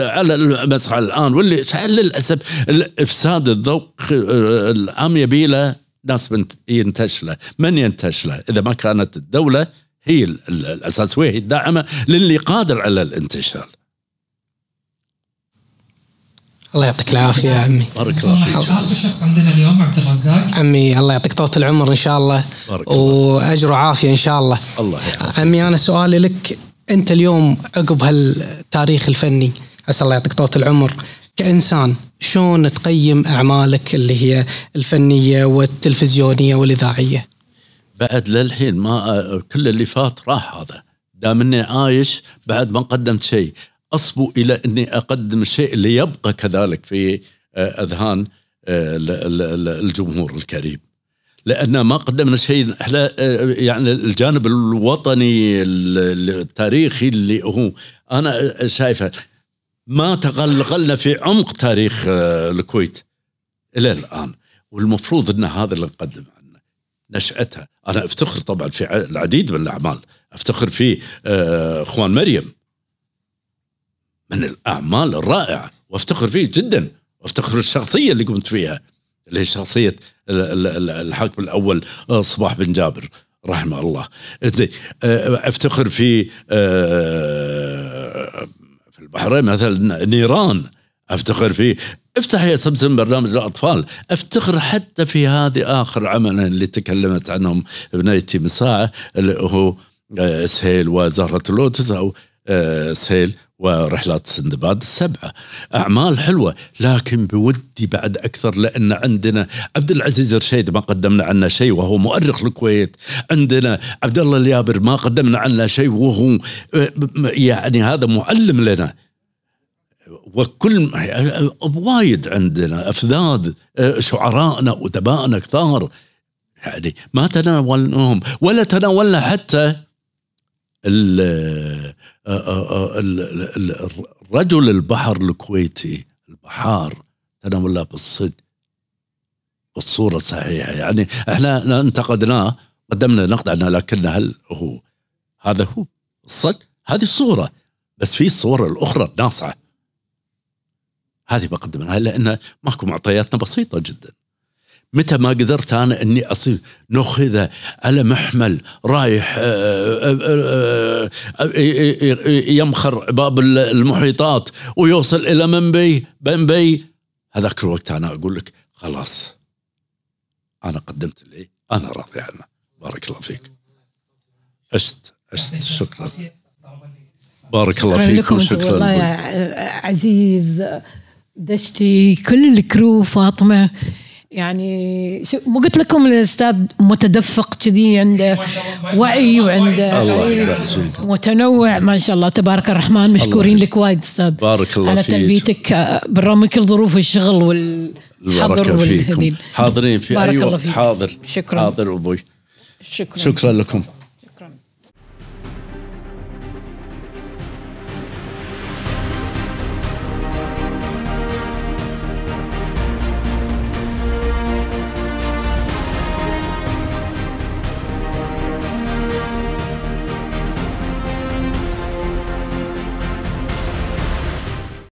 على المسرح الان واللي للاسف افساد الذوق العام يبي له ناس ينتشله له من ينتشله له اذا ما كانت الدوله هي الاساس وهي الداعمه للي قادر على الانتشار الله يعطيك العافية يا عمي بارك الله فيك شخص عندنا اليوم عبد الرزاق عمي الله يعطيك طولة العمر إن شاء الله بارك وأجر وعافية إن شاء الله الله يعافيك عمي أنا سؤالي لك أنت اليوم عقب هالتاريخ الفني عسى الله يعطيك طولة العمر كإنسان شلون تقيم أعمالك اللي هي الفنية والتلفزيونية والإذاعية بعد للحين ما كل اللي فات راح هذا دام اني عايش بعد ما قدمت شيء أصبو إلى أني أقدم شيء ليبقى كذلك في آه، أذهان آه، الجمهور الكريم لأن ما قدمنا شيء احنا آه، يعني الجانب الوطني التاريخي اللي هو أنا شايفه ما تغلغلنا في عمق تاريخ الكويت إلى الآن والمفروض أن هذا اللي نقدم عنه نشأتها أنا أفتخر طبعا في العديد من الأعمال أفتخر في أخوان مريم من الاعمال الرائعه وافتخر فيه جدا وافتخر الشخصيه اللي قمت فيها اللي هي شخصيه الحاكم الاول آه، صباح بن جابر رحمه الله آه، افتخر في آه، في البحرين مثلا نيران افتخر في افتح يا سمسم برنامج الاطفال افتخر حتى في هذه اخر عمل اللي تكلمت عنهم بنيتي من ساعه اللي هو سهيل وزهره اللوتس او سهيل ورحلات سندباد السبعة أعمال حلوة لكن بودي بعد أكثر لأن عندنا عبد العزيز رشيد ما قدمنا عنه شيء وهو مؤرخ الكويت عندنا عبد الله اليابر ما قدمنا عنه شيء وهو يعني هذا معلم لنا وكل وايد عندنا أفذاذ شعرائنا ودبائنا كثار يعني ما تناولناهم ولا تناولنا حتى آه، آه، آه، الرجل البحر الكويتي البحار تناولها بالصدق الصورة الصحيحة يعني احنا انتقدناه قدمنا نقد عنها لكن هل هو هذا هو الصدق هذه الصورة بس في الصور الأخرى الناصعة هذه بقدمها لأن ماكو معطياتنا بسيطة جدا متى ما قدرت انا اني اصير ناخذه على محمل رايح آه، آه، آه، يمخر باب المحيطات ويوصل الى منبي بنبي هذاك الوقت انا اقول لك خلاص انا قدمت اللي انا راضي عنه بارك الله فيك عشت عشت شكرا بارك الله فيك وشكرا والله عزيز دشتي كل الكرو فاطمه يعني شو مو قلت لكم الاستاذ متدفق كذي عنده وعي وعنده إيه، متنوع ما شاء الله تبارك الرحمن مشكورين لك وايد استاذ بارك الله على تلبيتك آه، بالرغم من كل ظروف الشغل والحظر فيكم حاضرين في اي وقت حاضر شكرا حاضر ابوي شكرا شكرا لكم